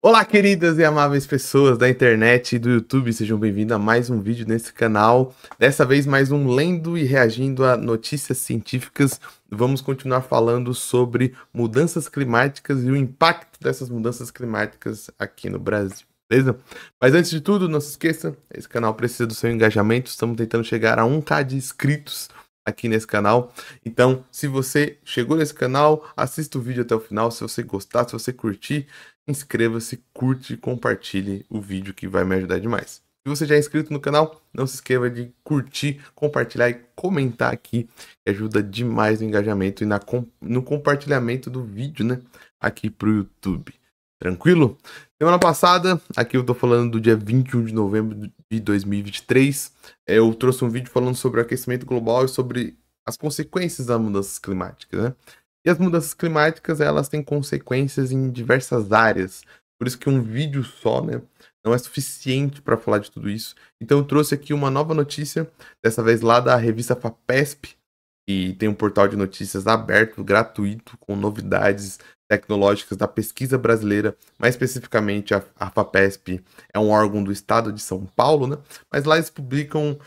Olá, queridas e amáveis pessoas da internet e do YouTube, sejam bem-vindos a mais um vídeo nesse canal. Dessa vez, mais um lendo e reagindo a notícias científicas. Vamos continuar falando sobre mudanças climáticas e o impacto dessas mudanças climáticas aqui no Brasil. Beleza? Mas antes de tudo, não se esqueça, esse canal precisa do seu engajamento. Estamos tentando chegar a 1k de inscritos aqui nesse canal. Então, se você chegou nesse canal, assista o vídeo até o final. Se você gostar, se você curtir, inscreva-se, curte e compartilhe o vídeo que vai me ajudar demais. Se você já é inscrito no canal, não se esqueça de curtir, compartilhar e comentar aqui, que ajuda demais no engajamento e na, no compartilhamento do vídeo, né? Aqui pro YouTube. Tranquilo? Semana passada, aqui eu tô falando do dia 21 de novembro de 2023, é, eu trouxe um vídeo falando sobre o aquecimento global e sobre as consequências das mudanças climáticas, né? E as mudanças climáticas, elas têm consequências em diversas áreas. Por isso que um vídeo só, né, não é suficiente para falar de tudo isso. Então eu trouxe aqui uma nova notícia, dessa vez lá da revista Fapesp, que tem um portal de notícias aberto, gratuito, com novidades tecnológicas da pesquisa brasileira, mais especificamente a, a FAPESP é um órgão do estado de São Paulo, né? Mas lá eles publicam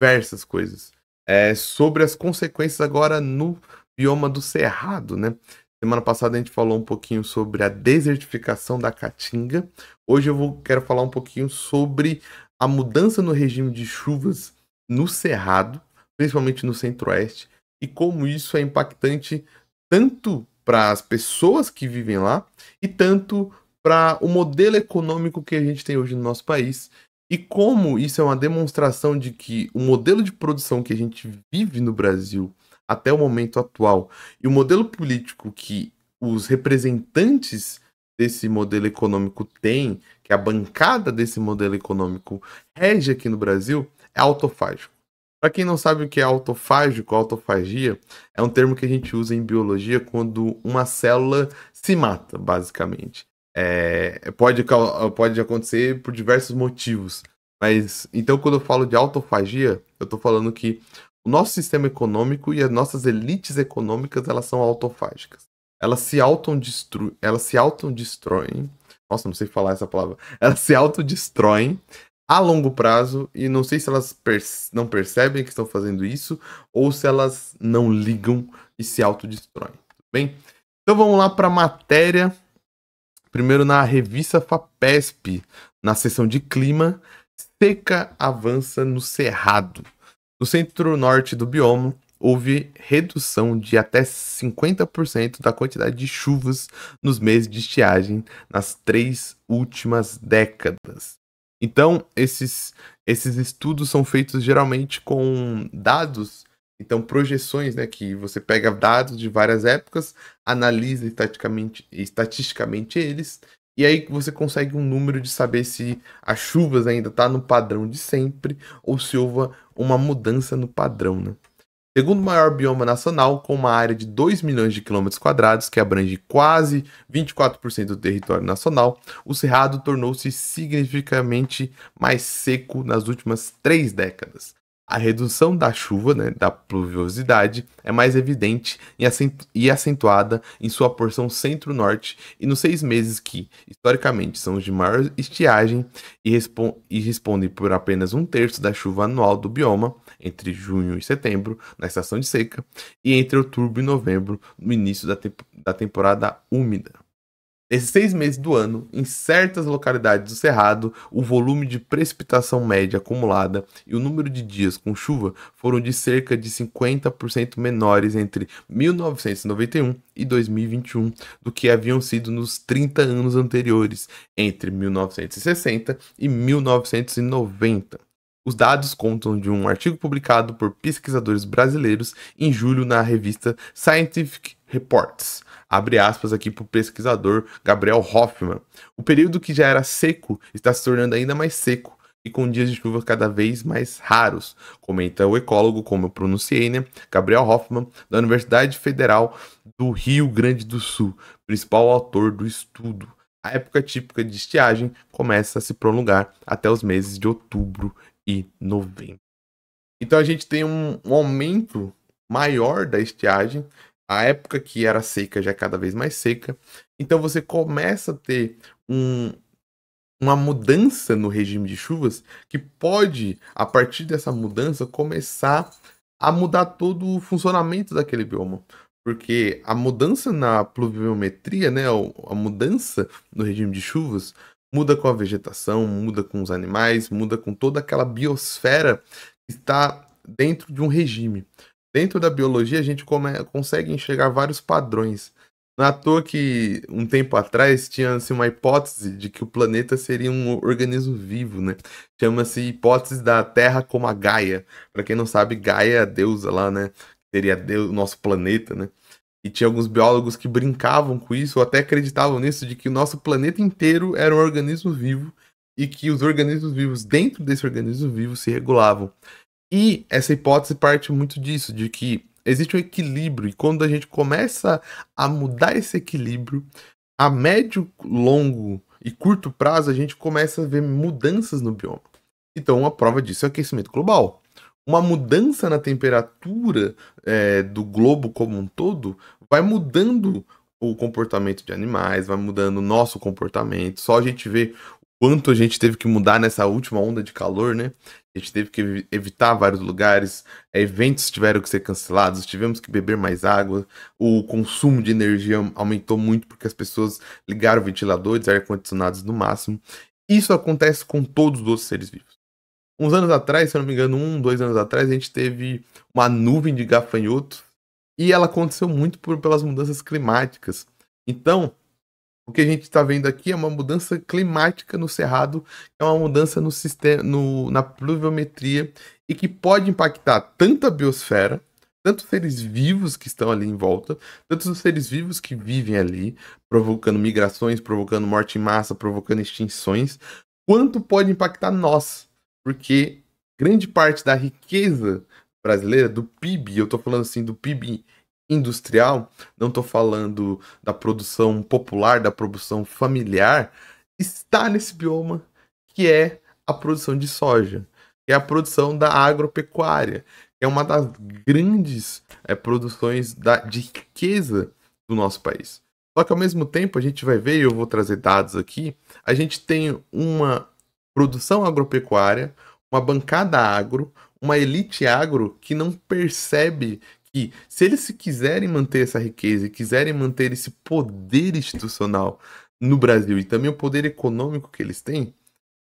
diversas coisas. É, sobre as consequências agora no bioma do Cerrado, né? Semana passada a gente falou um pouquinho sobre a desertificação da Caatinga. Hoje eu vou, quero falar um pouquinho sobre a mudança no regime de chuvas no Cerrado, principalmente no Centro-Oeste, e como isso é impactante tanto para as pessoas que vivem lá e tanto para o modelo econômico que a gente tem hoje no nosso país. E como isso é uma demonstração de que o modelo de produção que a gente vive no Brasil até o momento atual. E o modelo político que os representantes desse modelo econômico têm, que a bancada desse modelo econômico rege aqui no Brasil, é autofágico. Para quem não sabe o que é autofágico, autofagia é um termo que a gente usa em biologia quando uma célula se mata, basicamente. É, é pode, pode acontecer por diversos motivos, mas então quando eu falo de autofagia, eu estou falando que o nosso sistema econômico e as nossas elites econômicas, elas são autofágicas. Elas se autodestroem, elas se autodestroem. Nossa, não sei falar essa palavra. Elas se autodestroem a longo prazo e não sei se elas não percebem que estão fazendo isso ou se elas não ligam e se autodestroem, bem? Então vamos lá para a matéria. Primeiro na revista FAPESP, na seção de clima, seca avança no cerrado. No centro-norte do bioma, houve redução de até 50% da quantidade de chuvas nos meses de estiagem nas três últimas décadas. Então, esses, esses estudos são feitos geralmente com dados, então projeções, né, que você pega dados de várias épocas, analisa estaticamente, estatisticamente eles e aí você consegue um número de saber se as chuvas ainda tá no padrão de sempre ou se houve uma mudança no padrão, né? Segundo maior bioma nacional, com uma área de 2 milhões de quilômetros quadrados, que abrange quase 24% do território nacional, o Cerrado tornou-se significativamente mais seco nas últimas três décadas. A redução da chuva, né, da pluviosidade, é mais evidente e acentuada em sua porção centro-norte e nos seis meses que, historicamente, são os de maior estiagem e, respo e respondem por apenas um terço da chuva anual do bioma, entre junho e setembro, na estação de seca, e entre outubro e novembro, no início da, te da temporada úmida. Nesses seis meses do ano, em certas localidades do Cerrado, o volume de precipitação média acumulada e o número de dias com chuva foram de cerca de 50% menores entre 1991 e 2021 do que haviam sido nos 30 anos anteriores, entre 1960 e 1990. Os dados contam de um artigo publicado por pesquisadores brasileiros em julho na revista Scientific Reports. Abre aspas aqui para o pesquisador Gabriel Hoffman. O período que já era seco está se tornando ainda mais seco e com dias de chuva cada vez mais raros, comenta o ecólogo, como eu pronunciei, né? Gabriel Hoffman, da Universidade Federal do Rio Grande do Sul, principal autor do estudo. A época típica de estiagem começa a se prolongar até os meses de outubro e novembro. Então a gente tem um, um aumento maior da estiagem a época que era seca já é cada vez mais seca. Então você começa a ter um, uma mudança no regime de chuvas que pode, a partir dessa mudança, começar a mudar todo o funcionamento daquele bioma. Porque a mudança na pluviometria, né, a mudança no regime de chuvas, muda com a vegetação, muda com os animais, muda com toda aquela biosfera que está dentro de um regime. Dentro da biologia, a gente come, consegue enxergar vários padrões. Na é toa que um tempo atrás tinha-se uma hipótese de que o planeta seria um organismo vivo, né? Chama-se hipótese da Terra como a Gaia. Para quem não sabe, Gaia é a deusa lá, né? Seria o nosso planeta, né? E tinha alguns biólogos que brincavam com isso, ou até acreditavam nisso, de que o nosso planeta inteiro era um organismo vivo e que os organismos vivos dentro desse organismo vivo se regulavam. E essa hipótese parte muito disso, de que existe um equilíbrio, e quando a gente começa a mudar esse equilíbrio, a médio, longo e curto prazo, a gente começa a ver mudanças no bioma. Então, uma prova disso é o aquecimento global. Uma mudança na temperatura é, do globo como um todo vai mudando o comportamento de animais, vai mudando o nosso comportamento. Só a gente vê quanto a gente teve que mudar nessa última onda de calor, né? a gente teve que evitar vários lugares, eh, eventos tiveram que ser cancelados, tivemos que beber mais água, o consumo de energia aumentou muito porque as pessoas ligaram ventiladores, ar-condicionados no máximo. Isso acontece com todos os seres vivos. Uns anos atrás, se eu não me engano, um, dois anos atrás, a gente teve uma nuvem de gafanhoto e ela aconteceu muito por, pelas mudanças climáticas. Então, o que a gente está vendo aqui é uma mudança climática no Cerrado, é uma mudança no sistema, no, na pluviometria e que pode impactar tanto a biosfera, tanto os seres vivos que estão ali em volta, tanto os seres vivos que vivem ali, provocando migrações, provocando morte em massa, provocando extinções, quanto pode impactar nós, porque grande parte da riqueza brasileira, do PIB, eu estou falando assim do PIB industrial, não estou falando da produção popular, da produção familiar, está nesse bioma que é a produção de soja, que é a produção da agropecuária, que é uma das grandes é, produções da, de riqueza do nosso país. Só que ao mesmo tempo a gente vai ver, e eu vou trazer dados aqui, a gente tem uma produção agropecuária, uma bancada agro, uma elite agro que não percebe que, se eles se quiserem manter essa riqueza e quiserem manter esse poder institucional no Brasil e também o poder econômico que eles têm,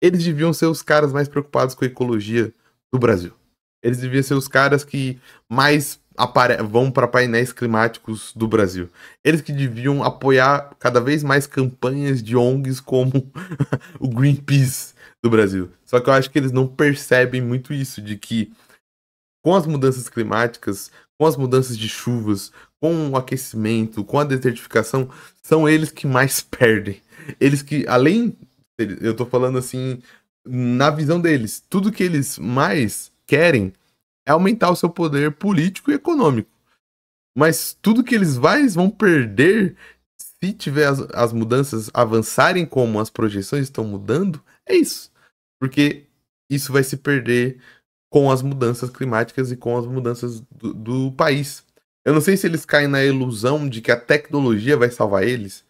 eles deviam ser os caras mais preocupados com a ecologia do Brasil. Eles deviam ser os caras que mais vão para painéis climáticos do Brasil. Eles que deviam apoiar cada vez mais campanhas de ONGs como o Greenpeace do Brasil. Só que eu acho que eles não percebem muito isso, de que com as mudanças climáticas, com as mudanças de chuvas, com o aquecimento, com a desertificação, são eles que mais perdem. Eles que, além, eu tô falando assim, na visão deles, tudo que eles mais querem é aumentar o seu poder político e econômico. Mas tudo que eles mais vão perder se tiver as, as mudanças avançarem como as projeções estão mudando, é isso. Porque isso vai se perder com as mudanças climáticas e com as mudanças do, do país. Eu não sei se eles caem na ilusão de que a tecnologia vai salvar eles,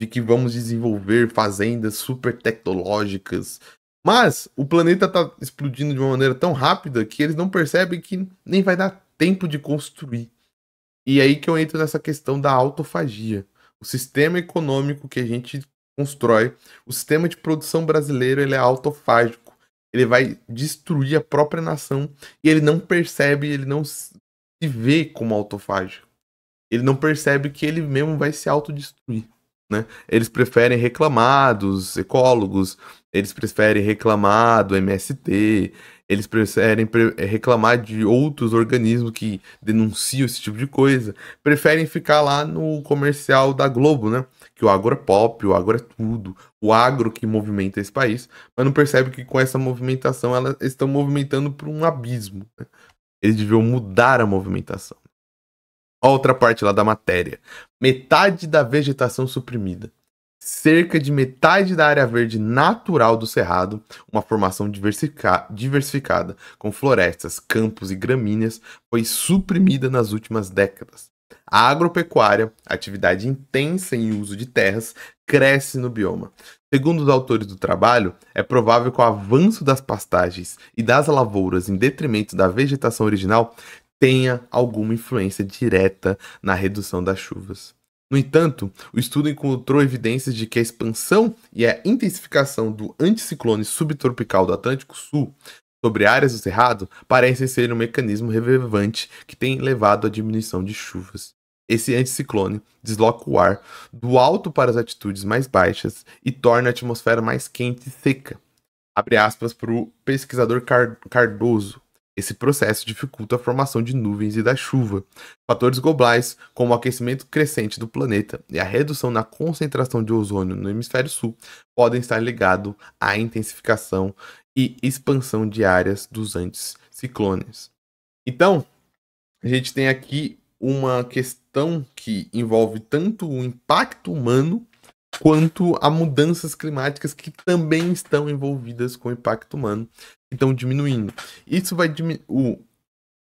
de que vamos desenvolver fazendas super tecnológicas. Mas o planeta está explodindo de uma maneira tão rápida que eles não percebem que nem vai dar tempo de construir. E aí que eu entro nessa questão da autofagia. O sistema econômico que a gente constrói, o sistema de produção brasileiro, ele é autofágico ele vai destruir a própria nação e ele não percebe, ele não se vê como autofágico. Ele não percebe que ele mesmo vai se autodestruir. Né? Eles preferem reclamar dos ecólogos, eles preferem reclamar do MST, eles preferem pre eh, reclamar de outros organismos que denunciam esse tipo de coisa, preferem ficar lá no comercial da Globo, né? que o agro é pop, o agro é tudo, o agro que movimenta esse país, mas não percebe que com essa movimentação elas estão movimentando para um abismo. Né? Eles deviam mudar a movimentação. outra parte lá da matéria. Metade da vegetação suprimida. Cerca de metade da área verde natural do Cerrado, uma formação diversificada com florestas, campos e gramíneas, foi suprimida nas últimas décadas. A agropecuária, atividade intensa em uso de terras, cresce no bioma. Segundo os autores do trabalho, é provável que o avanço das pastagens e das lavouras em detrimento da vegetação original tenha alguma influência direta na redução das chuvas. No entanto, o estudo encontrou evidências de que a expansão e a intensificação do anticiclone subtropical do Atlântico Sul sobre áreas do Cerrado parecem ser um mecanismo relevante que tem levado à diminuição de chuvas. Esse anticiclone desloca o ar do alto para as altitudes mais baixas e torna a atmosfera mais quente e seca. Abre aspas para o pesquisador Car Cardoso. Esse processo dificulta a formação de nuvens e da chuva. Fatores globais, como o aquecimento crescente do planeta e a redução na concentração de ozônio no hemisfério sul, podem estar ligados à intensificação e expansão de áreas dos anticiclones. Então, a gente tem aqui uma questão que envolve tanto o impacto humano quanto a mudanças climáticas que também estão envolvidas com o impacto humano, que estão diminuindo. Isso vai diminuir.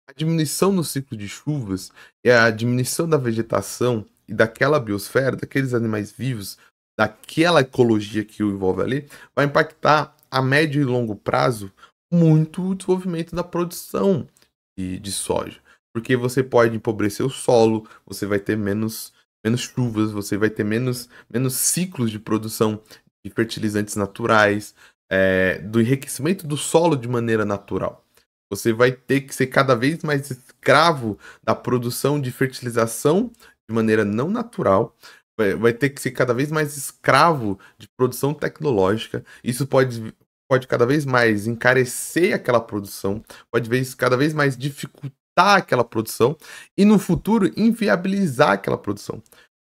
A diminuição no ciclo de chuvas é a diminuição da vegetação e daquela biosfera, daqueles animais vivos, daquela ecologia que o envolve ali, vai impactar a médio e longo prazo muito o desenvolvimento da produção de, de soja porque você pode empobrecer o solo, você vai ter menos, menos chuvas, você vai ter menos, menos ciclos de produção de fertilizantes naturais, é, do enriquecimento do solo de maneira natural. Você vai ter que ser cada vez mais escravo da produção de fertilização de maneira não natural. Vai, vai ter que ser cada vez mais escravo de produção tecnológica. Isso pode, pode cada vez mais encarecer aquela produção, pode cada vez mais dificultar limitar aquela produção e no futuro inviabilizar aquela produção.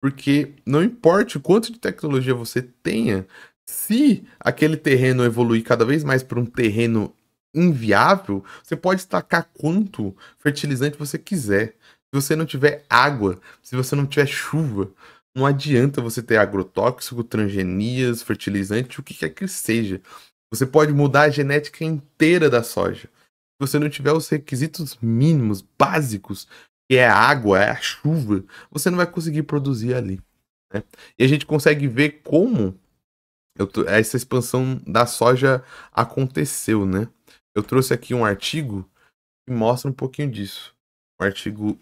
Porque não importa o quanto de tecnologia você tenha, se aquele terreno evoluir cada vez mais para um terreno inviável, você pode estacar quanto fertilizante você quiser. Se você não tiver água, se você não tiver chuva, não adianta você ter agrotóxico, transgenias, fertilizante, o que quer que seja. Você pode mudar a genética inteira da soja você não tiver os requisitos mínimos, básicos, que é a água, é a chuva, você não vai conseguir produzir ali. Né? E a gente consegue ver como tô, essa expansão da soja aconteceu, né? Eu trouxe aqui um artigo que mostra um pouquinho disso. Um artigo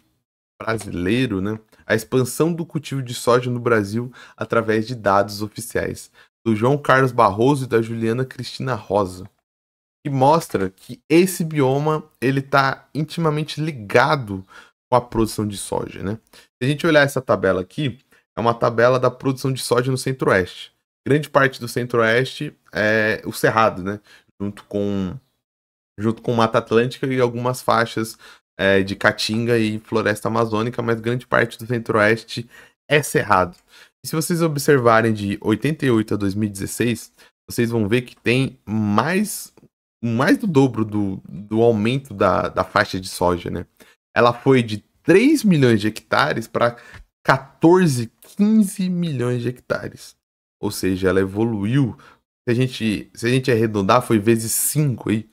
brasileiro, né? A expansão do cultivo de soja no Brasil através de dados oficiais, do João Carlos Barroso e da Juliana Cristina Rosa que mostra que esse bioma ele está intimamente ligado com a produção de soja, né? Se a gente olhar essa tabela aqui, é uma tabela da produção de soja no Centro-Oeste. Grande parte do Centro-Oeste é o Cerrado, né? Junto com junto com Mata Atlântica e algumas faixas é, de Caatinga e Floresta Amazônica, mas grande parte do Centro-Oeste é Cerrado. E se vocês observarem de 88 a 2016, vocês vão ver que tem mais mais do dobro do, do aumento da, da faixa de soja, né? Ela foi de 3 milhões de hectares para 14, 15 milhões de hectares. Ou seja, ela evoluiu. Se a gente, se a gente arredondar, foi vezes 5 aí.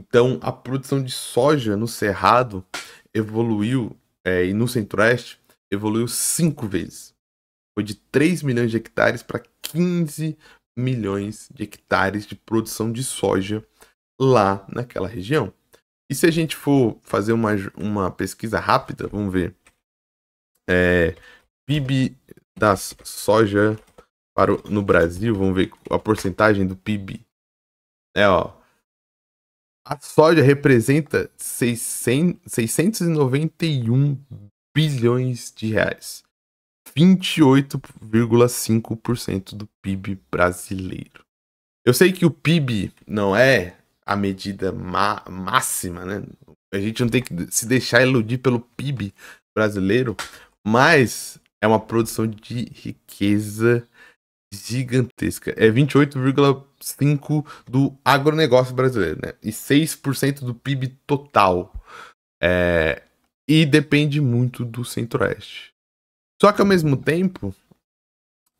Então, a produção de soja no Cerrado evoluiu, é, e no Centro-Oeste, evoluiu 5 vezes. Foi de 3 milhões de hectares para 15 milhões de hectares de produção de soja lá naquela região. E se a gente for fazer uma, uma pesquisa rápida, vamos ver. É, PIB das soja para o, no Brasil, vamos ver a porcentagem do PIB. É, ó. A soja representa 600, 691 bilhões de reais. 28,5% do PIB brasileiro. Eu sei que o PIB não é a medida máxima, né? A gente não tem que se deixar iludir pelo PIB brasileiro, mas é uma produção de riqueza gigantesca. É 28,5% do agronegócio brasileiro, né? E 6% do PIB total. É... E depende muito do centro-oeste. Só que ao mesmo tempo,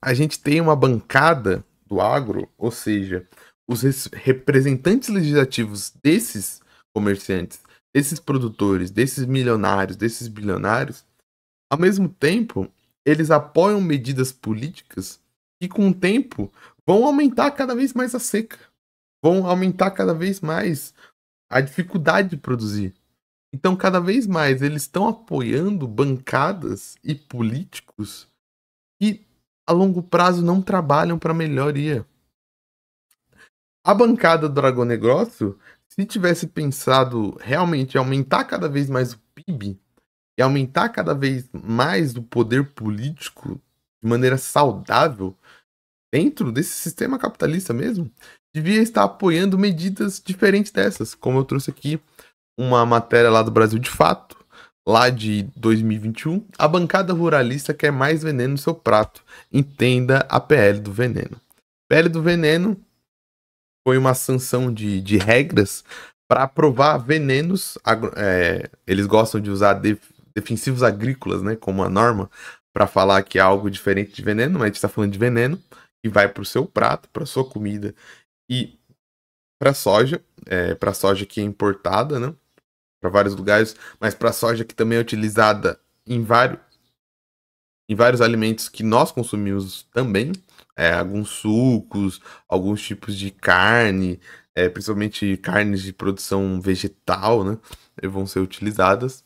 a gente tem uma bancada do agro, ou seja, os representantes legislativos desses comerciantes, desses produtores, desses milionários, desses bilionários, ao mesmo tempo, eles apoiam medidas políticas que, com o tempo, vão aumentar cada vez mais a seca, vão aumentar cada vez mais a dificuldade de produzir. Então, cada vez mais, eles estão apoiando bancadas e políticos que, a longo prazo, não trabalham para melhoria a bancada do Dragão Negócio, se tivesse pensado realmente em aumentar cada vez mais o PIB e aumentar cada vez mais o poder político de maneira saudável, dentro desse sistema capitalista mesmo, devia estar apoiando medidas diferentes dessas, como eu trouxe aqui uma matéria lá do Brasil de Fato, lá de 2021, a bancada ruralista quer mais veneno no seu prato. Entenda a PL do veneno. PL do veneno foi uma sanção de, de regras para aprovar venenos. É, eles gostam de usar def, defensivos agrícolas, né, como a norma, para falar que é algo diferente de veneno, mas a gente está falando de veneno que vai para o seu prato, para sua comida e para soja, é, para soja que é importada, né, para vários lugares, mas para soja que também é utilizada em vários em vários alimentos que nós consumimos também é, alguns sucos, alguns tipos de carne, é, principalmente carnes de produção vegetal, né? Vão ser utilizadas.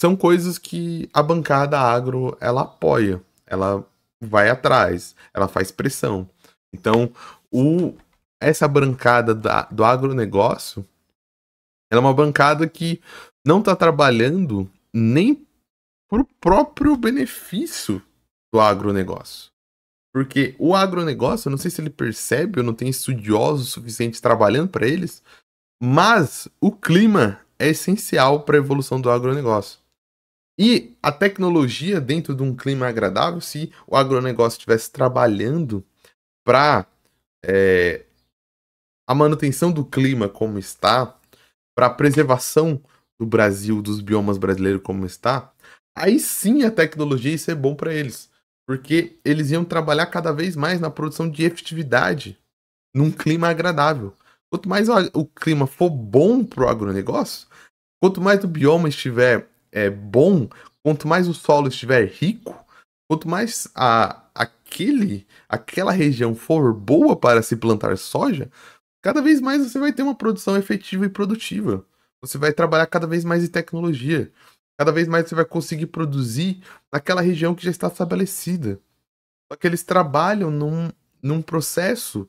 São coisas que a bancada agro ela apoia, ela vai atrás, ela faz pressão. Então, o, essa bancada da, do agronegócio ela é uma bancada que não está trabalhando nem para o próprio benefício do agronegócio. Porque o agronegócio, eu não sei se ele percebe ou não tem estudiosos suficientes trabalhando para eles, mas o clima é essencial para a evolução do agronegócio. E a tecnologia dentro de um clima agradável, se o agronegócio estivesse trabalhando para é, a manutenção do clima como está, para a preservação do Brasil, dos biomas brasileiros como está, aí sim a tecnologia isso é bom para eles porque eles iam trabalhar cada vez mais na produção de efetividade num clima agradável. Quanto mais o clima for bom para o agronegócio, quanto mais o bioma estiver é, bom, quanto mais o solo estiver rico, quanto mais a, aquele, aquela região for boa para se plantar soja, cada vez mais você vai ter uma produção efetiva e produtiva. Você vai trabalhar cada vez mais em tecnologia. Cada vez mais você vai conseguir produzir naquela região que já está estabelecida. Só que eles trabalham num, num processo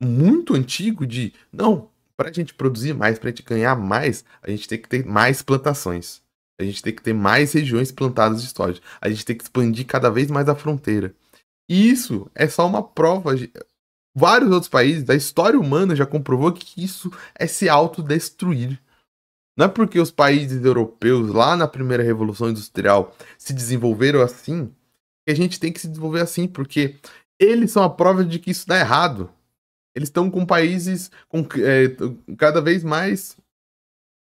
muito antigo de não, para a gente produzir mais, para a gente ganhar mais, a gente tem que ter mais plantações. A gente tem que ter mais regiões plantadas de soja. A gente tem que expandir cada vez mais a fronteira. E isso é só uma prova. Vários outros países, da história humana, já comprovou que isso é se autodestruir. Não é porque os países europeus lá na primeira revolução industrial se desenvolveram assim que a gente tem que se desenvolver assim, porque eles são a prova de que isso dá errado. Eles estão com países com, é, cada vez mais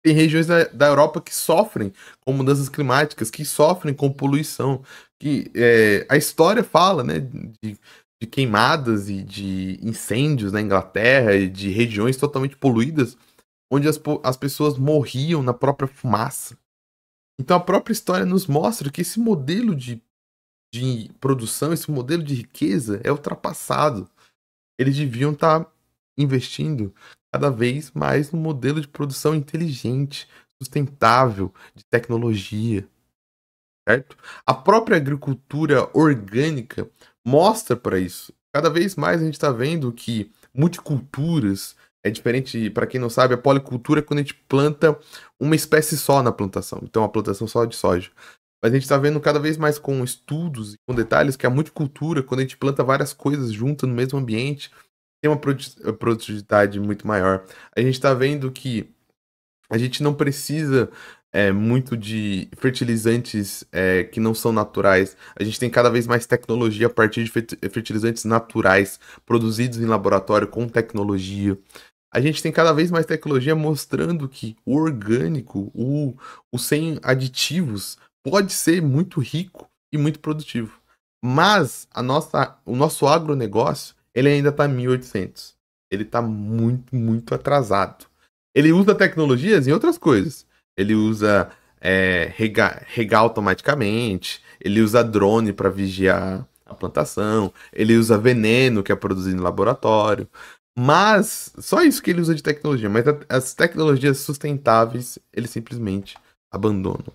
tem regiões da, da, Europa que sofrem com mudanças climáticas, que sofrem com poluição, que é, a história fala, né, de, de queimadas e de incêndios na Inglaterra e de regiões totalmente poluídas onde as, as pessoas morriam na própria fumaça. Então a própria história nos mostra que esse modelo de, de produção, esse modelo de riqueza é ultrapassado. Eles deviam estar tá investindo cada vez mais no modelo de produção inteligente, sustentável, de tecnologia. Certo? A própria agricultura orgânica mostra para isso. Cada vez mais a gente está vendo que multiculturas, é diferente, para quem não sabe, a policultura é quando a gente planta uma espécie só na plantação. Então, a plantação só de soja. Mas a gente está vendo cada vez mais com estudos e com detalhes que a multicultura, quando a gente planta várias coisas juntas no mesmo ambiente, tem uma produtividade muito maior. A gente está vendo que a gente não precisa é, muito de fertilizantes é, que não são naturais. A gente tem cada vez mais tecnologia a partir de fertilizantes naturais produzidos em laboratório com tecnologia a gente tem cada vez mais tecnologia mostrando que o orgânico, o, o sem aditivos, pode ser muito rico e muito produtivo. Mas a nossa, o nosso agronegócio, ele ainda está 1800. Ele está muito, muito atrasado. Ele usa tecnologias em outras coisas. Ele usa é, regar, regar automaticamente, ele usa drone para vigiar a plantação, ele usa veneno que é produzido no laboratório. Mas, só isso que ele usa de tecnologia. Mas as tecnologias sustentáveis, ele simplesmente abandona.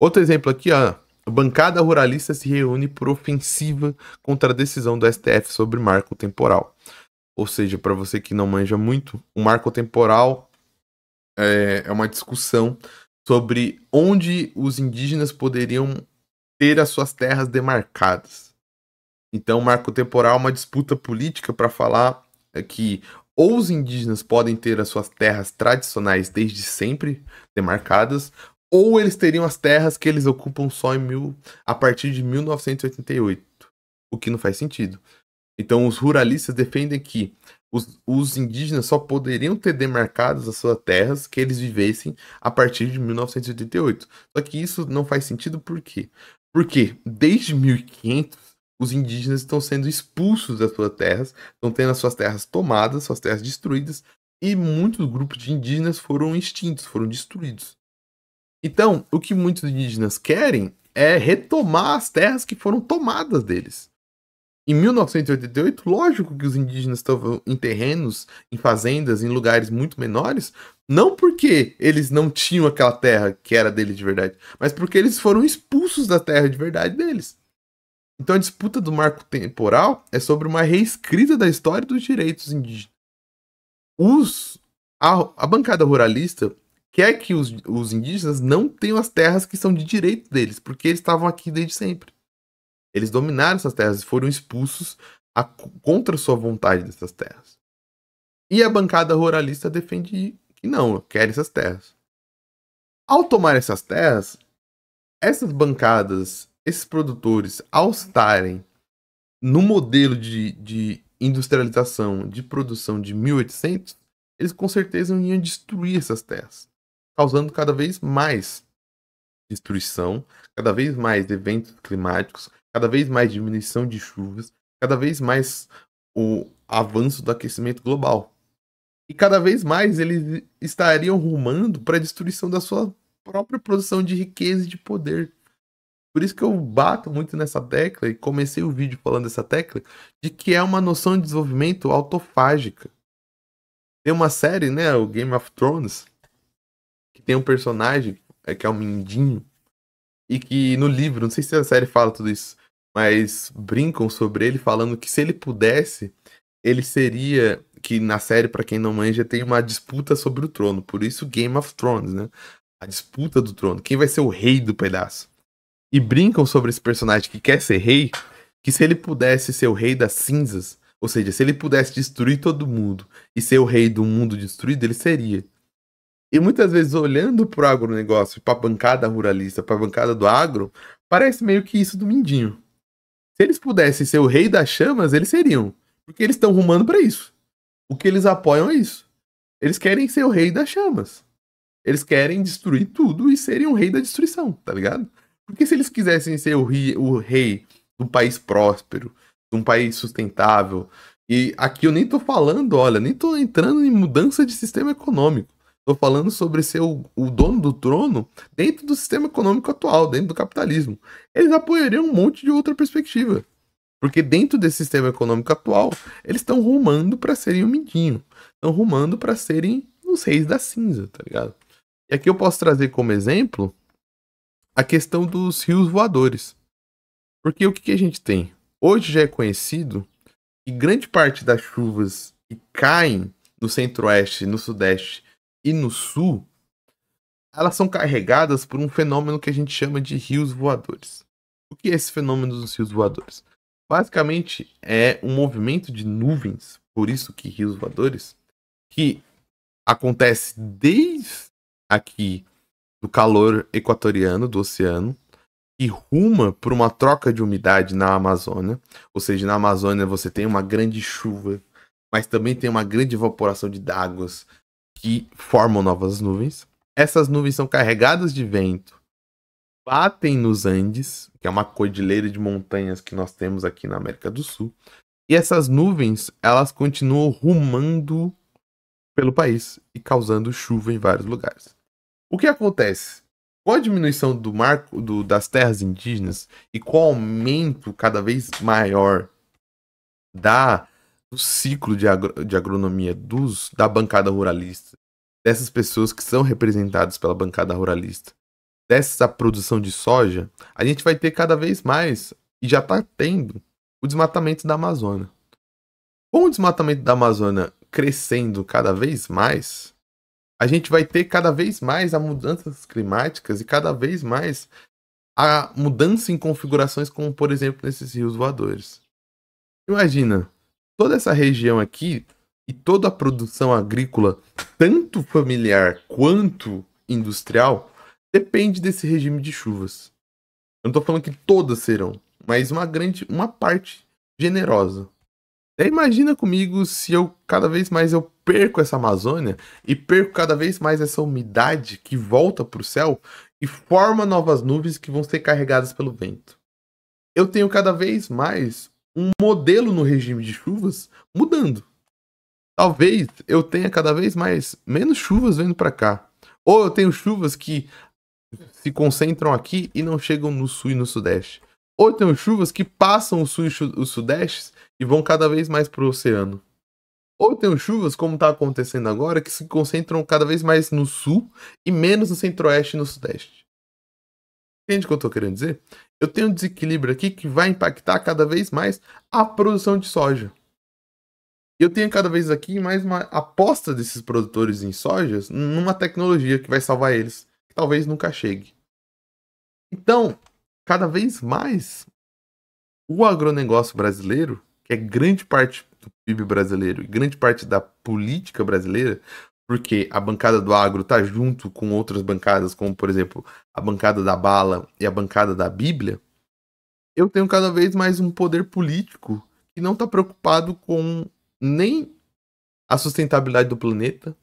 Outro exemplo aqui, ó. A bancada ruralista se reúne por ofensiva contra a decisão do STF sobre marco temporal. Ou seja, para você que não manja muito, o marco temporal é, é uma discussão sobre onde os indígenas poderiam ter as suas terras demarcadas. Então, o marco temporal é uma disputa política para falar é que ou os indígenas podem ter as suas terras tradicionais desde sempre demarcadas, ou eles teriam as terras que eles ocupam só em mil, a partir de 1988, o que não faz sentido. Então, os ruralistas defendem que os, os indígenas só poderiam ter demarcadas as suas terras que eles vivessem a partir de 1988. Só que isso não faz sentido por quê? Porque desde 1500 os indígenas estão sendo expulsos das suas terras, estão tendo as suas terras tomadas, suas terras destruídas, e muitos grupos de indígenas foram extintos, foram destruídos. Então, o que muitos indígenas querem é retomar as terras que foram tomadas deles. Em 1988, lógico que os indígenas estavam em terrenos, em fazendas, em lugares muito menores, não porque eles não tinham aquela terra que era deles de verdade, mas porque eles foram expulsos da terra de verdade deles. Então a disputa do marco temporal é sobre uma reescrita da história dos direitos indígenas. Os, a, a bancada ruralista quer que os, os indígenas não tenham as terras que são de direito deles, porque eles estavam aqui desde sempre. Eles dominaram essas terras e foram expulsos a, contra sua vontade dessas terras. E a bancada ruralista defende que não, quer essas terras. Ao tomar essas terras, essas bancadas esses produtores, ao estarem no modelo de, de industrialização de produção de 1800, eles com certeza iam destruir essas terras, causando cada vez mais destruição, cada vez mais eventos climáticos, cada vez mais diminuição de chuvas, cada vez mais o avanço do aquecimento global. E cada vez mais eles estariam rumando para a destruição da sua própria produção de riqueza e de poder. Por isso que eu bato muito nessa tecla e comecei o vídeo falando dessa tecla, de que é uma noção de desenvolvimento autofágica. Tem uma série, né, o Game of Thrones, que tem um personagem é, que é o mindinho e que no livro, não sei se a série fala tudo isso, mas brincam sobre ele falando que se ele pudesse, ele seria que na série, para quem não manja, tem uma disputa sobre o trono, por isso Game of Thrones, né? A disputa do trono, quem vai ser o rei do pedaço e brincam sobre esse personagem que quer ser rei, que se ele pudesse ser o rei das cinzas, ou seja, se ele pudesse destruir todo mundo e ser o rei do mundo destruído, ele seria. E muitas vezes olhando pro agronegócio, pra bancada ruralista, pra bancada do agro, parece meio que isso do Mindinho. Se eles pudessem ser o rei das chamas, eles seriam. Porque eles estão rumando para isso. O que eles apoiam é isso. Eles querem ser o rei das chamas. Eles querem destruir tudo e serem o rei da destruição, tá ligado? Porque se eles quisessem ser o, ri, o rei de um país próspero, de um país sustentável, e aqui eu nem tô falando, olha, nem tô entrando em mudança de sistema econômico. Tô falando sobre ser o, o, dono do trono dentro do sistema econômico atual, dentro do capitalismo. Eles apoiariam um monte de outra perspectiva. Porque dentro desse sistema econômico atual, eles estão rumando para serem o um mindinho. Estão rumando para serem os reis da cinza, tá ligado? E aqui eu posso trazer como exemplo a questão dos rios voadores. Porque o que, que a gente tem? Hoje já é conhecido que grande parte das chuvas que caem no centro-oeste, no sudeste e no sul, elas são carregadas por um fenômeno que a gente chama de rios voadores. O que é esse fenômeno dos rios voadores? Basicamente é um movimento de nuvens, por isso que rios voadores, que acontece desde aqui do calor equatoriano do oceano e ruma para uma troca de umidade na Amazônia. Ou seja, na Amazônia você tem uma grande chuva, mas também tem uma grande evaporação de águas que formam novas nuvens. Essas nuvens são carregadas de vento, batem nos Andes, que é uma cordilheira de montanhas que nós temos aqui na América do Sul. E essas nuvens, elas continuam rumando pelo país e causando chuva em vários lugares. O que acontece? Com a diminuição do marco do, das terras indígenas e com o aumento cada vez maior da do ciclo de, agro, de agronomia dos, da bancada ruralista, dessas pessoas que são representadas pela bancada ruralista, dessa produção de soja, a gente vai ter cada vez mais, e já está tendo, o desmatamento da Amazônia. Com o desmatamento da Amazônia crescendo cada vez mais, a gente vai ter cada vez mais a mudanças climáticas e cada vez mais a mudança em configurações, como por exemplo nesses rios voadores. Imagina, toda essa região aqui e toda a produção agrícola, tanto familiar quanto industrial, depende desse regime de chuvas. Eu não estou falando que todas serão, mas uma grande, uma parte generosa. Daí é, imagina comigo se eu cada vez mais eu perco essa Amazônia e perco cada vez mais essa umidade que volta para o céu e forma novas nuvens que vão ser carregadas pelo vento. Eu tenho cada vez mais um modelo no regime de chuvas mudando. Talvez eu tenha cada vez mais menos chuvas vindo para cá. Ou eu tenho chuvas que se concentram aqui e não chegam no sul e no sudeste. Ou eu tenho chuvas que passam o sul e o sudeste e vão cada vez mais para o oceano. Ou tem chuvas, como está acontecendo agora, que se concentram cada vez mais no sul e menos no centro-oeste e no sudeste. Entende o que eu estou querendo dizer? Eu tenho um desequilíbrio aqui que vai impactar cada vez mais a produção de soja. Eu tenho cada vez aqui mais uma aposta desses produtores em sojas numa tecnologia que vai salvar eles, que talvez nunca chegue. Então, cada vez mais, o agronegócio brasileiro que é grande parte do PIB brasileiro e grande parte da política brasileira, porque a bancada do agro está junto com outras bancadas, como por exemplo a bancada da bala e a bancada da Bíblia, eu tenho cada vez mais um poder político que não está preocupado com nem a sustentabilidade do planeta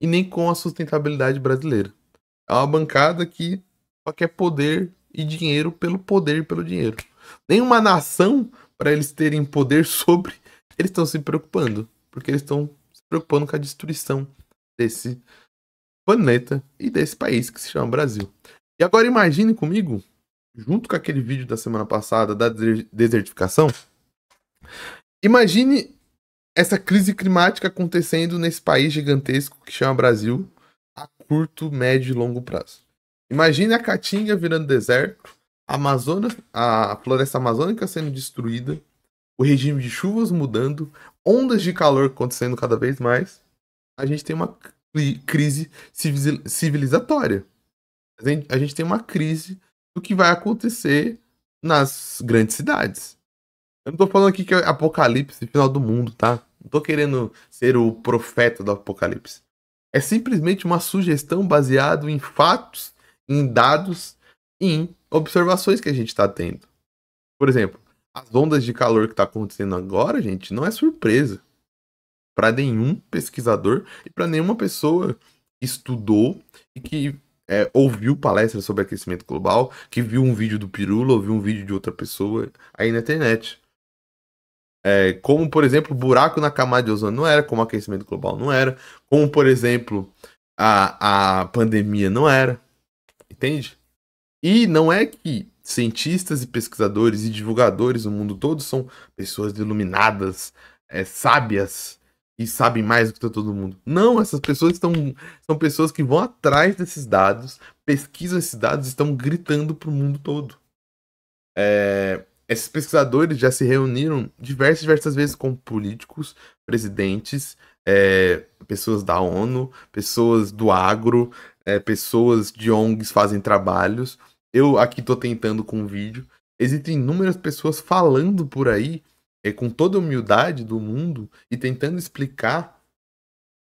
e nem com a sustentabilidade brasileira. É uma bancada que só quer poder e dinheiro pelo poder e pelo dinheiro. Nenhuma nação para eles terem poder sobre, eles estão se preocupando. Porque eles estão se preocupando com a destruição desse planeta e desse país que se chama Brasil. E agora imagine comigo, junto com aquele vídeo da semana passada da desertificação, imagine essa crise climática acontecendo nesse país gigantesco que chama Brasil a curto, médio e longo prazo. Imagine a Caatinga virando deserto, a, Amazônia, a floresta amazônica sendo destruída, o regime de chuvas mudando, ondas de calor acontecendo cada vez mais, a gente tem uma crise civilizatória. A gente, a gente tem uma crise do que vai acontecer nas grandes cidades. Eu não tô falando aqui que é apocalipse, final do mundo, tá? Não tô querendo ser o profeta do apocalipse. É simplesmente uma sugestão baseada em fatos, em dados em observações que a gente está tendo. Por exemplo, as ondas de calor que está acontecendo agora, gente, não é surpresa para nenhum pesquisador e para nenhuma pessoa que estudou e que é, ouviu palestras sobre aquecimento global, que viu um vídeo do Pirula, ouviu um vídeo de outra pessoa aí na internet. É, como, por exemplo, buraco na camada de ozônio não era, como aquecimento global não era, como, por exemplo, a, a pandemia não era. Entende? E não é que cientistas e pesquisadores e divulgadores no mundo todo são pessoas iluminadas, é, sábias e sabem mais do que tá todo mundo. Não, essas pessoas estão, são pessoas que vão atrás desses dados, pesquisam esses dados, estão gritando para o mundo todo. É, esses pesquisadores já se reuniram diversas diversas vezes com políticos, presidentes, é, pessoas da ONU, pessoas do agro, é, pessoas de ONGs fazem trabalhos eu aqui tô tentando com um vídeo. Existem inúmeras pessoas falando por aí, é, com toda a humildade do mundo, e tentando explicar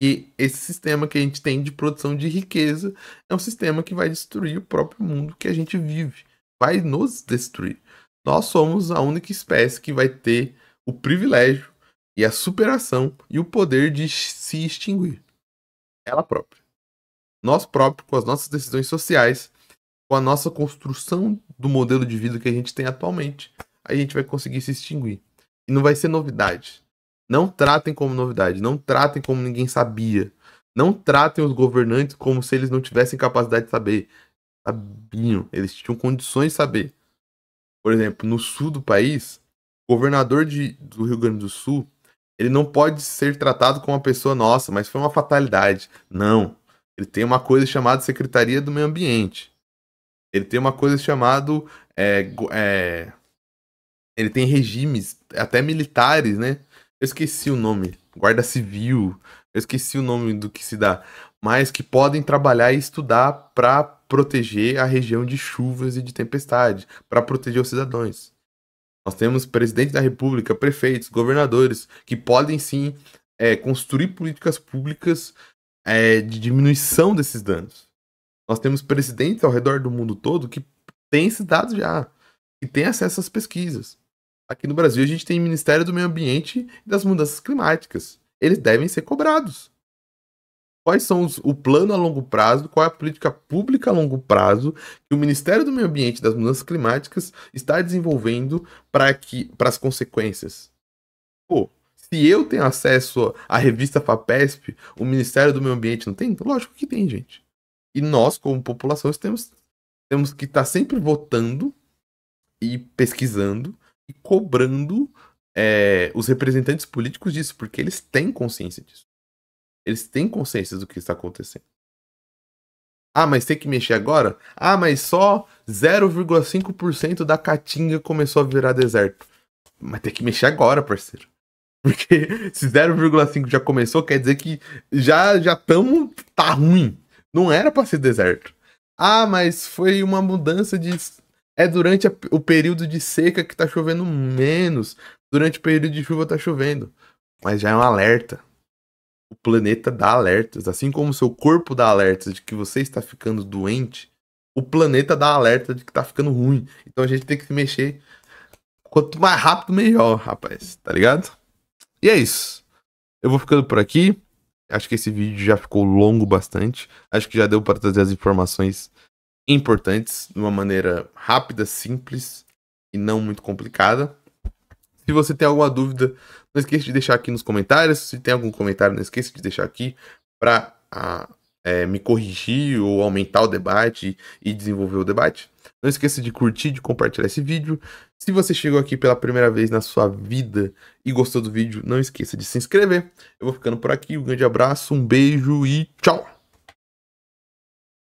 que esse sistema que a gente tem de produção de riqueza é um sistema que vai destruir o próprio mundo que a gente vive. Vai nos destruir. Nós somos a única espécie que vai ter o privilégio e a superação e o poder de se extinguir. Ela própria. Nós próprios, com as nossas decisões sociais, com a nossa construção do modelo de vida que a gente tem atualmente, a gente vai conseguir se extinguir. E não vai ser novidade. Não tratem como novidade, não tratem como ninguém sabia. Não tratem os governantes como se eles não tivessem capacidade de saber. Sabiam, eles tinham condições de saber. Por exemplo, no sul do país, o governador de, do Rio Grande do Sul, ele não pode ser tratado como uma pessoa nossa, mas foi uma fatalidade. Não. Ele tem uma coisa chamada Secretaria do Meio Ambiente ele tem uma coisa chamada. É, é, ele tem regimes, até militares, né? Eu esqueci o nome. Guarda Civil. Eu esqueci o nome do que se dá. Mas que podem trabalhar e estudar para proteger a região de chuvas e de tempestade, para proteger os cidadãos. Nós temos presidente da república, prefeitos, governadores, que podem sim é, construir políticas públicas é, de diminuição desses danos. Nós temos presidentes ao redor do mundo todo que têm esses dados já, que têm acesso às pesquisas. Aqui no Brasil, a gente tem Ministério do Meio Ambiente e das Mudanças Climáticas. Eles devem ser cobrados. Quais são os, o plano a longo prazo? Qual é a política pública a longo prazo que o Ministério do Meio Ambiente e das Mudanças Climáticas está desenvolvendo para que para as consequências? Pô, se eu tenho acesso à revista FAPESP, o Ministério do Meio Ambiente não tem? Lógico que tem, gente. E nós, como população, temos, temos que estar tá sempre votando e pesquisando e cobrando é, os representantes políticos disso, porque eles têm consciência disso. Eles têm consciência do que está acontecendo. Ah, mas tem que mexer agora? Ah, mas só 0,5% da Caatinga começou a virar deserto. Mas tem que mexer agora, parceiro. Porque se 0,5 já começou, quer dizer que já já tamo tá ruim. Não era para ser deserto. Ah, mas foi uma mudança de. É durante a... o período de seca que tá chovendo menos. Durante o período de chuva tá chovendo. Mas já é um alerta. O planeta dá alertas. Assim como o seu corpo dá alertas de que você está ficando doente, o planeta dá alerta de que tá ficando ruim. Então a gente tem que se mexer. Quanto mais rápido, melhor, rapaz. Tá ligado? E é isso. Eu vou ficando por aqui. Acho que esse vídeo já ficou longo bastante. Acho que já deu para trazer as informações importantes de uma maneira rápida, simples e não muito complicada. Se você tem alguma dúvida, não esqueça de deixar aqui nos comentários. Se tem algum comentário, não esqueça de deixar aqui para ah, é, me corrigir ou aumentar o debate e desenvolver o debate. Não esqueça de curtir, de compartilhar esse vídeo. Se você chegou aqui pela primeira vez na sua vida e gostou do vídeo, não esqueça de se inscrever. Eu vou ficando por aqui. Um grande abraço, um beijo e tchau!